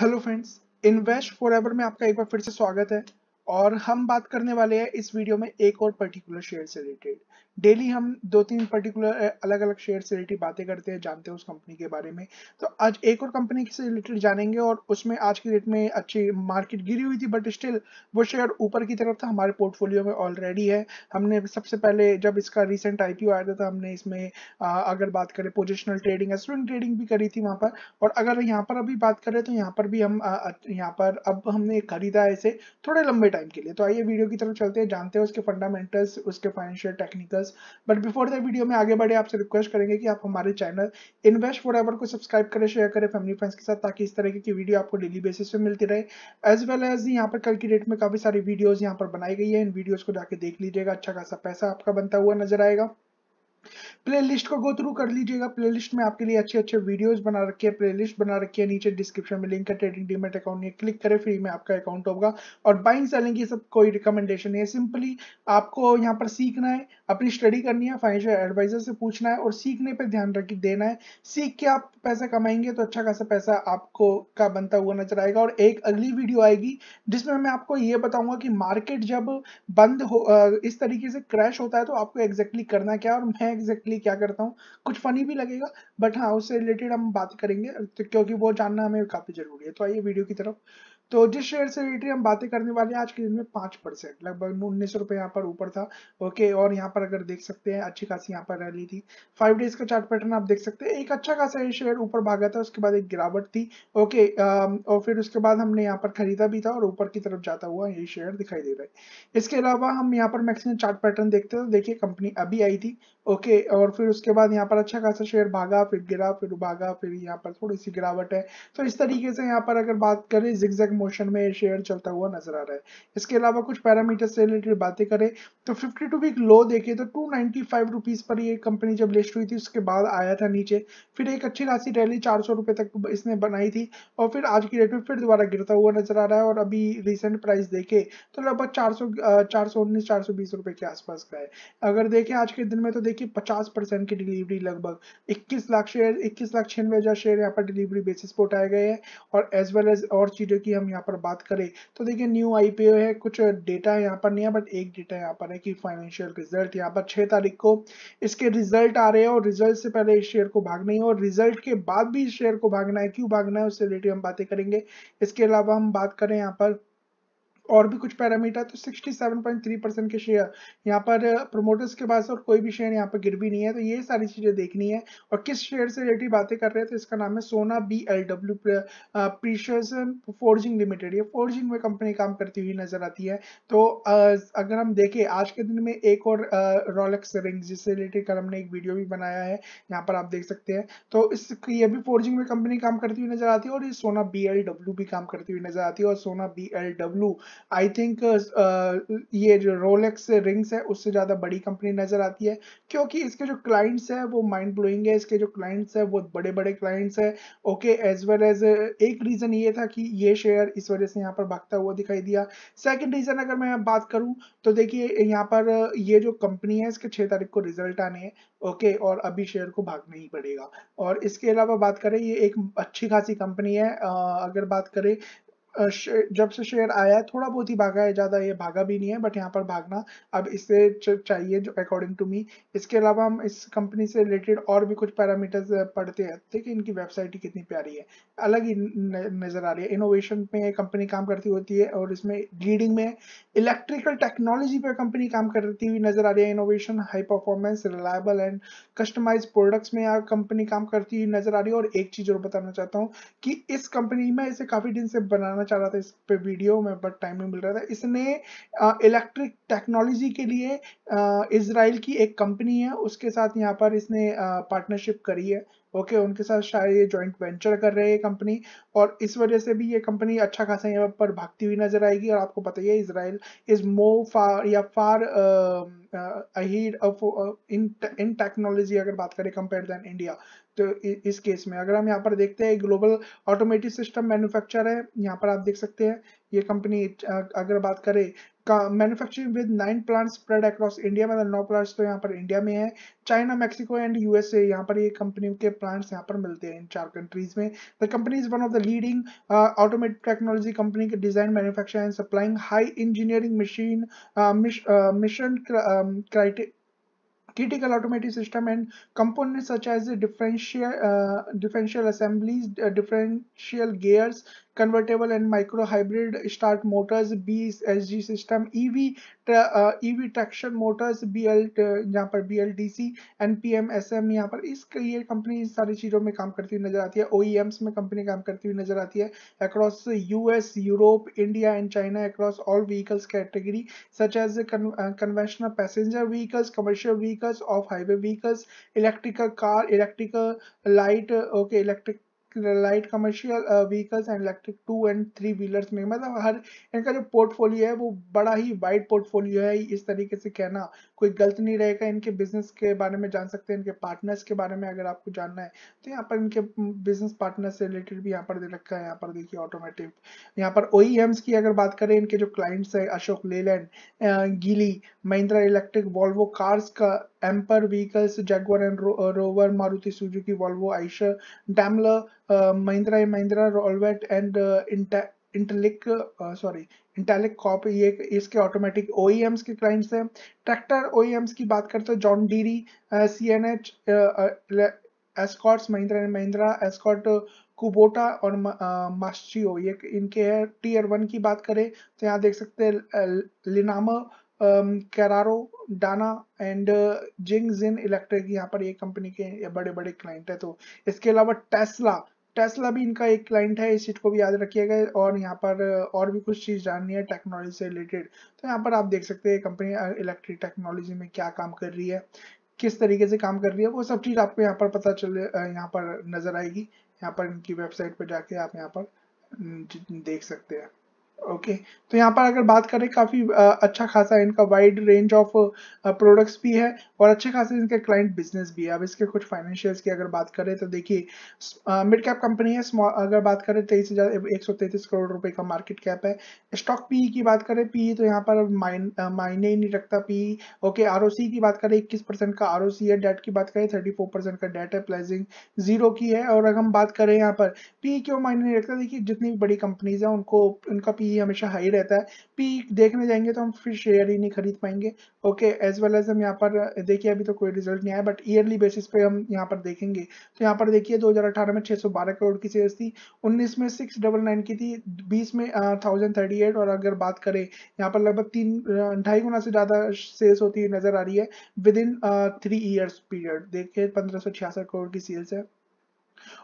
Hello friends invest ever में आपका एक बार फिर से स्वागत है और हम बात करने वाले हैं इस वीडियो में एक और पर्टिकुलर शेयर से रिलेटेड डेली हम दो तीन पर्टिकुलर अलग अलग शेयर से रिलेटेड बातें करते हैं जानते हैं उस कंपनी के बारे में तो आज एक और कंपनी से रिलेटेड जानेंगे और उसमें आज की डेट में अच्छी मार्केट गिरी हुई थी बट स्टिल वो शेयर ऊपर की तरफ था हमारे पोर्टफोलियो में ऑलरेडी है हमने सबसे पहले जब इसका रिसेंट आई आया था तो हमने इसमें अगर बात करें पोजिशनल ट्रेडिंग या स्विंग ट्रेडिंग भी करी थी वहाँ पर और अगर यहाँ पर अभी बात करें तो यहाँ पर भी हम यहाँ पर अब हमने खरीदा है इसे थोड़े लंबे टाइम के लिए तो आइए वीडियो की तरफ चलते हैं जानते हैं उसके फंडामेंटल्स उसके financial technicals but before the video में आगे बढ़े आपसे रिक्वेस्ट करेंगे कि आप हमारे चैनल इन्वेस्ट फॉर को सब्सक्राइब करें शेयर करें फैमिली फ्रेंड्स के साथ ताकि इस तरह की वीडियो आपको डेली बेसिस पे मिलती रहे एज वेल एज यहाँ पर कल की डेट में काफी सारी वीडियोज यहाँ पर बनाई गई है इन वीडियोज को जाके देख लीजिएगा अच्छा खासा पैसा आपका बनता हुआ नजर आएगा प्लेलिस्ट को गो थ्रू कर लीजिएगा प्लेलिस्ट में आपके लिए अच्छे अच्छे वीडियोस बना रखे हैं प्लेलिस्ट बना रखी है नीचे डिस्क्रिप्शन में लिंक है ट्रेडिंग डीमेट अकाउंट में क्लिक करें फ्री में आपका अकाउंट होगा और बाइंग सेलिंग की सब कोई रिकमेंडेशन नहीं है सिंपली आपको यहाँ पर सीखना है अपनी स्टडी करनी है फाइनेंशियल एडवाइजर से पूछना है और सीखने पर ध्यान रख देना है सीख के आप पैसा कमाएंगे तो अच्छा खासा पैसा आपको का बनता हुआ नजर आएगा और एक अगली वीडियो आएगी जिसमें मैं आपको ये बताऊंगा कि मार्केट जब बंद हो इस तरीके से क्रैश होता है तो आपको एग्जैक्टली करना क्या और मैं एग्जैक्टली क्या करता हूँ कुछ फनी भी लगेगा बट हाँ उससे रिलेटेड हम बात करेंगे क्योंकि वो जानना हमें काफ़ी ज़रूरी है तो आइए वीडियो की तरफ तो जिस शेयर से रिलेटेड हम बातें करने वाले हैं आज के दिन में पांच परसेंट लगभग उन्नीस सौ यहाँ पर ऊपर था ओके और यहाँ पर अगर देख सकते हैं अच्छी खासी यहाँ पर रैली थी फाइव डेज का चार्ट पैटर्न आप देख सकते हैं एक अच्छा खासा ये शेयर ऊपर भागा था उसके बाद एक गिरावट थी ओके और फिर उसके बाद हमने यहाँ पर खरीदा भी था और ऊपर की तरफ जाता हुआ ये शेयर दिखाई दे रहा है इसके अलावा हम यहाँ पर मैक्सिमम चार्ट पैटर्न देखते थे देखिए कंपनी अभी आई थी ओके और फिर उसके बाद यहाँ पर अच्छा खासा शेयर भागा फिर गिरा फिर भागा फिर यहाँ पर थोड़ी सी गिरावट है तो इस तरीके से यहाँ पर अगर बात करें जिक्जैक मोशन में शेयर चलता हुआ नजर आ रहा है इसके अलावा कुछ पैरामीटर से रिलेटेड बातें करें तो 52 वीक लो देखें तो टू नाइन्टी पर ये कंपनी जब लिस्ट हुई थी उसके बाद आया था नीचे फिर एक अच्छी राशि रैली चार सौ तक इसने बनाई थी और फिर आज की डेट में फिर दोबारा गिरता हुआ नजर आ रहा है और अभी रिसेंट प्राइस देखे तो लगभग चार सौ चार के आसपास का है अगर देखे आज के दिन में तो देखिए पचास की डिलीवरी लगभग इक्कीस लाख शेयर इक्कीस लाख छियानवे हजार शेयर यहाँ पर डिलीवरी बेसिस पर उठाए गए हैं और एज वेल एज और चीज़ों की हम हम यहाँ पर बात करें तो देखिए न्यू आईपीओ है कुछ डेटा यहाँ पर नहीं है बट एक डेटा यहाँ पर है कि फाइनेंशियल रिजल्ट यहाँ पर छह तारीख को इसके रिजल्ट आ रहे हैं और रिजल्ट से पहले इस शेयर को भागना है और रिजल्ट के बाद भी इस शेयर को भागना है क्यों भागना है उससे रिलेटेड हम बातें करेंगे इसके अलावा हम बात करें यहाँ पर और भी कुछ पैरामीटर तो 67.3 परसेंट के शेयर यहाँ पर प्रोमोटर्स uh, के पास और कोई भी शेयर यहाँ पर गिर भी नहीं है तो ये सारी चीज़ें देखनी है और किस शेयर से रिलेटेड बातें कर रहे हैं तो इसका नाम है Sona B L W precision forging limited ये फोर्जिंग में कंपनी काम करती हुई नजर आती है तो uh, अगर हम देखें आज के दिन में एक और रोलेक्स uh, रिंग जिससे रिलेटेड कल हमने एक वीडियो भी बनाया है यहाँ पर आप देख सकते हैं तो इस ये भी फोर्जिंग में कंपनी काम करती हुई नजर आती है और ये सोना बी भी काम करती हुई नजर आती है और Sona B I think uh, uh, ये जो रोलेक्स रिंग्स है उससे ज़्यादा बड़ी कंपनी नज़र आती है क्योंकि इसके जो क्लाइंट्स हैं वो माइंड ब्लोइंग है इसके जो क्लाइंट्स हैं वो बड़े बड़े क्लाइंट्स हैं ओके एज वेल एज एक रीज़न ये था कि ये शेयर इस वजह से यहाँ पर भागता हुआ दिखाई दिया सेकेंड रीज़न अगर मैं बात करूँ तो देखिए यहाँ पर uh, ये जो कंपनी है इसके छः तारीख को रिजल्ट आने हैं ओके और अभी शेयर को भागना ही पड़ेगा और इसके अलावा बात करें ये एक अच्छी खासी कंपनी है अगर बात करें जब से शेयर आया है थोड़ा बहुत ही भागा है ज़्यादा ये भागा भी नहीं है बट यहाँ पर भागना अब इससे चाहिए जो अकॉर्डिंग टू मी इसके अलावा हम इस कंपनी से रिलेटेड और भी कुछ पैरामीटर्स पढ़ते रहते कि इनकी वेबसाइट ही कितनी प्यारी है अलग ही नज़र आ रही है इनोवेशन में कंपनी काम करती होती है और इसमें लीडिंग में इलेक्ट्रिकल टेक्नोलॉजी पर कंपनी काम करती हुई नज़र आ रही है innovation high performance reliable and customize products में यहाँ कंपनी काम करती हुई नज़र आ रही है और एक चीज़ और बताना चाहता हूँ कि इस कंपनी में इसे काफ़ी दिन से बनाना करना चाह रहा था इस पे वीडियो में बट टाइम नहीं मिल रहा था इसने इलेक्ट्रिक टेक्नोलॉजी के लिए इसराइल की एक कंपनी है उसके साथ यहाँ पर इसने पार्टनरशिप करी है ओके okay, उनके साथ शायद ये जॉइंट वेंचर कर रहे हैं कंपनी और इस वजह से भी ये कंपनी अच्छा खासा यहाँ पर भागती हुई नजर आएगी और आपको पता ही है इसराइल इज मो फार या फार अहीड इन इन टेक्नोलॉजी अगर बात करें कंपेयर देन इंडिया तो इस केस में अगर हम यहाँ पर देखते हैं ग्लोबल ऑटोमेटिक सिस्टम मैन्युफैक्चर है यहाँ पर आप देख सकते हैं ये कंपनी अगर बात करें manufacturing with nine plant spread across India मतलब नौ प्लांट्स तो यहाँ पर इंडिया में है चाइना मेक्सिको एंड यूएसए यहाँ पर ये कंपनी के प्लांट्स यहाँ पर मिलते हैं इन चार कंट्रीज में the company is one of the leading automatic technology company के design manufacture and supplying high engineering machine mission critical automated system and components such as the differential uh, differential assemblies uh, differential gears convertible and micro hybrid start motors BSG system EV tra, uh, EV traction motors BL यहाँ पर BLDC NPM SM यहाँ पर इस ये company इन सारी चीजों में काम करती हुई नजर आती है OEMs में कंपनी काम करती हुई नजर आती है across US Europe India and China across all vehicles category such as con, uh, conventional passenger vehicles commercial vehicles off highway vehicles electrical car electrical light okay electric light commercial vehicles and electric two and three wheelers में मतलब हर इनका जो portfolio है वो बड़ा ही wide portfolio है इस तरीके से कहना कोई गलत नहीं रहेगा इनके बिजनेस के बारे में जान सकते हैं इनके पार्टनर्स के बारे में अगर आपको जानना है तो यहाँ पर इनके बिजनेस पार्टनर से रिलेटेड भी यहाँ पर दे रखा है यहाँ पर देखिए ऑटोमेटिव यहाँ पर ओ e की अगर बात करें इनके जो क्लाइंट्स है Ashok Leyland Geely Mahindra electric Volvo cars का Ampere vehicles Jaguar and Rover Maruti Suzuki Volvo Eicher Daimler Mahindra and Mahindra रोलवेट एंड इंटेलिक सॉरी इंटेलिक कॉप ये इसके ऑटोमेटिक ओ e के क्लाइंट्स हैं ट्रैक्टर ओ e की बात करते हैं John Deere C N H Escorts Mahindra and Mahindra Escort Kubota और मास्टियो uh, ये इनके है टीयर वन की बात करें तो यहाँ देख सकते हैं Linamar um, Carraro Dana and Jing Jin electric यहाँ पर ये कंपनी के बड़े बड़े क्लाइंट है तो इसके अलावा टेस्ला टेस्ला भी इनका एक क्लाइंट है इस चीज़ को भी याद रखिएगा और यहाँ पर uh, और भी कुछ चीज़ जाननी है टेक्नोलॉजी से रिलेटेड तो यहाँ पर आप देख सकते हैं कंपनी इलेक्ट्रिक टेक्नोलॉजी में क्या काम कर रही है किस तरीके से काम कर रही है वो सब चीज़ आपको यहाँ पर पता चले uh, यहाँ पर नज़र आएगी यहाँ पर इनकी वेबसाइट पर जाके आप यहाँ पर देख सकते हैं ओके okay. तो यहाँ पर अगर बात करें काफ़ी अच्छा खासा इनका वाइड रेंज ऑफ प्रोडक्ट्स भी है और अच्छे खासे इनके क्लाइंट बिजनेस भी है अब इसके कुछ फाइनेंशियल्स की अगर बात करें तो देखिए मिड कैप कंपनी है स्मॉल अगर बात करें तेईस हज़ार एक सौ तैतीस करोड़ रुपए का मार्केट कैप है स्टॉक पी e की बात करें पी e तो यहाँ पर माइन मायने ही नहीं रखता पी ओके आर की बात करें इक्कीस परसेंट का आर है डेट की बात करें थर्टी फोर परसेंट का डेट है प्लेजिंग जीरो की है और अगर हम बात करें यहाँ पर पी e क्यों मायने नहीं रखता देखिए जितनी बड़ी कंपनीज है उनको उनका पी पी हमेशा हाई रहता है पी देखने जाएंगे तो हम फिर शेयर ही नहीं खरीद पाएंगे ओके एज वेल एज हम यहाँ पर देखिए अभी तो कोई रिजल्ट नहीं आया बट ईयरली बेसिस पे हम यहाँ पर देखेंगे तो यहाँ पर देखिए 2018 में 612 करोड़ की शेयर थी 19 में सिक्स की थी बीस में थाउजेंड थर्टी और अगर बात करें यहाँ पर लगभग तीन ढाई गुना से ज़्यादा सेल्स होती नजर आ रही है within three years period देखिए पंद्रह करोड़ की सेल्स है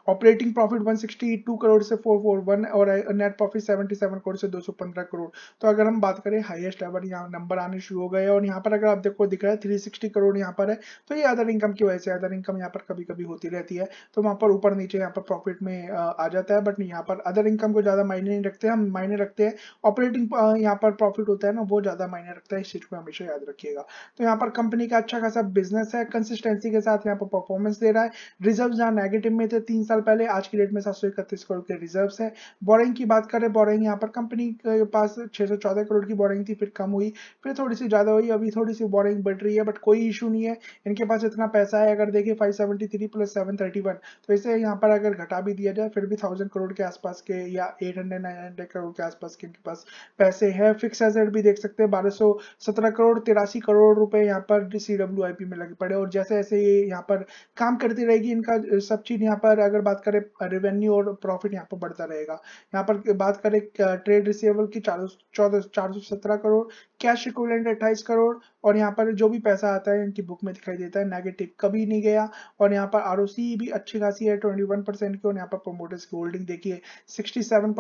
ऑपरेटिंग प्रॉफिट 162 करोड़ से 441 और नेट प्रॉफिट 77 करोड़ से 215 करोड़ तो अगर हम बात करें हाईएस्ट एवर यहाँ नंबर आने शुरू हो गए और यहाँ पर अगर आप देखो दिख रहा है 360 करोड़ यहाँ पर है तो ये अदर इनकम की वजह से अदर इनकम यहाँ पर कभी कभी होती रहती है तो वहाँ पर ऊपर नीचे यहाँ पर प्रॉफिट में आ जाता है बट यहाँ पर अदर इनकम को ज़्यादा मायने नहीं रखते हम मायने रखते हैं ऑपरेटिंग यहाँ पर प्रॉफिट होता है ना वो ज़्यादा मायने रखता है इस चीज़ को हमेशा याद रखिएगा तो यहाँ पर कंपनी का अच्छा खासा बिजनेस है कंसिस्टेंसी के साथ यहाँ पर परफॉर्मेंस दे रहा है रिजर्व जहाँ नेगेटिव में थे तीन साल पहले आज की डेट में सात सौ इकतीस करोड़ के रिजर्व है बोरिंग की बात करें बोरिंग यहाँ पर कंपनी के पास छह सौ चौदह करोड़ की बोरिंग थी फिर कम हुई फिर थोड़ी सी ज़्यादा हुई अभी थोड़ी सी बोरिंग बढ़ रही है बट कोई इशू नहीं है इनके पास इतना पैसा है अगर देखिए five seventy three plus seven thirty one तो इसे यहाँ पर अगर घटा भी दिया जाए फिर भी थाउजेंड करोड़ के आसपास के या eight hundred nine hundred crore के आसपास के इनके पास पैसे है फिक्स एसेट भी देख सकते हैं बारह सौ सत्रह करोड़ तिरासी करोड़ रुपए यहाँ पर सी डब्ल्यू आई पी में लगे पड़े और जैसे जैसे ये यहाँ पर काम करती रहेगी इनका सब चीज़ यहाँ पर अगर बात करें रेवेन्यू और प्रॉफिट यहाँ पर बढ़ता रहेगा यहाँ पर बात करें ट्रेड रिसीवेबल की चार सौ करोड़ कैश इक्विलेंट अट्ठाईस करोड़ और यहाँ पर जो भी पैसा आता है इनकी बुक में दिखाई देता है नेगेटिव कभी नहीं गया और यहाँ पर आर भी अच्छी खासी है 21 परसेंट की और यहाँ पर प्रोमोटर्स की होल्डिंग देखिए 67.3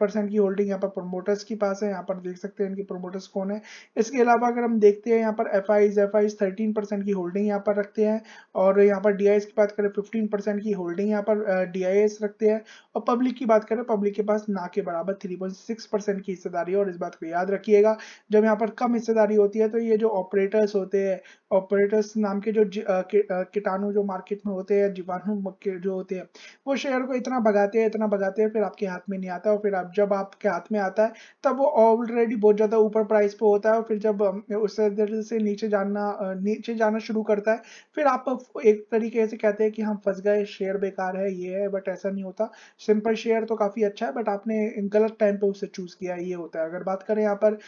परसेंट की होल्डिंग यहाँ पर प्रोमोटर्स के पास है यहाँ पर देख सकते हैं इनके प्रोमोटर्स कौन है इसके अलावा अगर हम देखते हैं यहाँ पर F Is F Is thirteen percent की होल्डिंग यहाँ पर रखते हैं और यहाँ पर डी की बात करें फिफ्टीन परसेंट की होल्डिंग यहाँ पर डी रखते हैं और पब्लिक की बात करें पब्लिक के पास ना के बराबर थ्री की हिस्सेदारी और इस बात को याद रखिएगा जब यहाँ पर कम हिस्सेदारी होती है तो ये जो ऑपरेटर्स होते हैं ऑपरेटर्स नाम के जो कीटाणु जो मार्केट में होते हैं जीवाणु जो होते हैं वो शेयर को इतना भगाते हैं इतना भगाते हैं फिर आपके हाथ में नहीं आता और फिर आप जब आपके हाथ में आता है तब वो ऑलरेडी बहुत ज़्यादा ऊपर प्राइस पे होता है और फिर जब उससे से नीचे जाना नीचे जाना शुरू करता है फिर आप एक तरीके से कहते हैं कि हम फंस गए शेयर बेकार है ये है बट ऐसा नहीं होता सिंपल शेयर तो काफ़ी अच्छा है बट आपने गलत टाइम पे उसे चूज़ किया ये होता है अगर बात करें यहाँ पर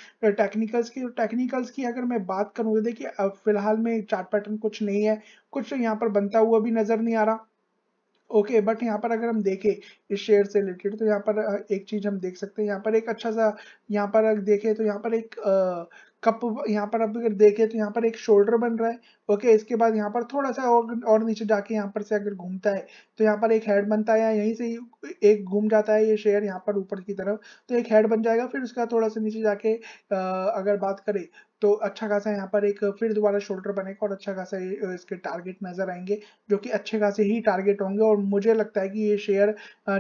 टेक्निकल्स की टेक्निकल्स तो की अगर मैं बात करूँ तो देखिए अब फिलहाल में चार्ट पैटर्न कुछ नहीं है कुछ तो यहाँ पर बनता हुआ भी नज़र नहीं आ रहा ओके okay, बट यहाँ पर अगर हम देखें इस शेयर से रिलेटेड तो यहाँ पर एक चीज हम देख सकते हैं यहाँ पर एक अच्छा सा यहाँ पर देखें तो यहाँ पर एक कप यहाँ पर आप अगर देखें तो यहाँ पर एक शोल्डर बन रहा है ओके इसके बाद यहाँ पर थोड़ा सा और और नीचे जाके यहाँ पर से अगर घूमता है तो यहाँ पर एक हेड बनता है यहीं से एक घूम जाता है ये शेयर यहाँ पर ऊपर की तरफ तो एक हेड बन जाएगा फिर उसका थोड़ा सा नीचे जाके आ, अगर बात करें तो अच्छा खासा यहाँ पर एक फिर दोबारा शोल्डर बनेगा और अच्छा खासा इसके टारगेट नजर आएंगे जो कि अच्छे खासे ही टारगेट होंगे और मुझे लगता है कि ये शेयर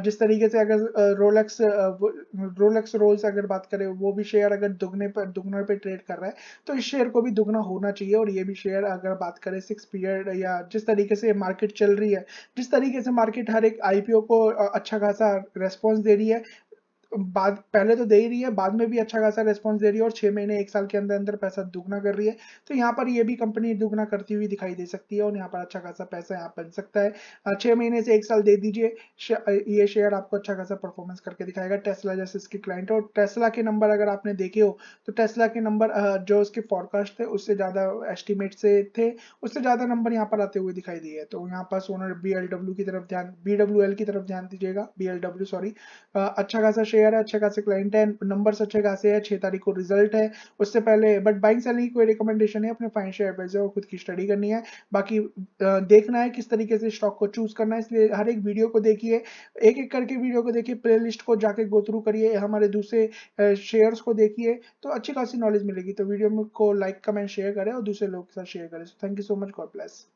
जिस तरीके से अगर रोलेक्स रोलेक्स रोल्स अगर बात करें वो भी शेयर अगर दुगने पर दुगने पर ट्रेड कर रहा है तो इस शेयर को भी दुगना होना चाहिए और ये भी शेयर अगर बात करें सिक्स पीरियड या जिस तरीके से मार्केट चल रही है जिस तरीके से मार्केट हर एक आईपीओ को अच्छा खासा रेस्पॉन्स दे रही है बाद पहले तो दे ही रही है बाद में भी अच्छा खासा रिस्पॉन्स दे रही है और छह महीने एक साल के अंदर अंदर पैसा दुगना कर रही है तो यहाँ पर ये भी कंपनी दुगना करती हुई दिखाई दे सकती है और यहाँ पर अच्छा खासा पैसा यहाँ बन सकता है छह महीने से एक साल दे दीजिए ये शेयर आपको अच्छा खासा परफॉर्मेंस करके दिखाएगा टेस्ला जैसे इसके क्लाइंट और टेस्ला के नंबर अगर आपने देखे हो तो टेस्ला के नंबर जो उसके फॉरकास्ट थे उससे ज्यादा एस्टिमेट से थे उससे ज्यादा नंबर यहाँ पर आते हुए दिखाई दिए तो यहाँ पर सोनर बी की तरफ ध्यान बी की तरफ ध्यान दीजिएगा बी सॉरी अच्छा खासा शेयर शेयर है अच्छे खासे क्लाइंट है नंबर्स अच्छे खासे है छह तारीख को रिजल्ट है उससे पहले बट बाइंग सेलिंग की कोई रिकमेंडेशन है अपने फाइनेंशियल एडवाइजर और खुद की स्टडी करनी है बाकी देखना है किस तरीके से स्टॉक को चूज करना है इसलिए हर एक वीडियो को देखिए एक एक करके वीडियो को देखिए प्ले को जाके गो थ्रू करिए हमारे दूसरे शेयर्स को देखिए तो अच्छी खासी नॉलेज मिलेगी तो वीडियो को लाइक कमेंट शेयर करें और दूसरे लोगों के साथ शेयर करें thank you so much God bless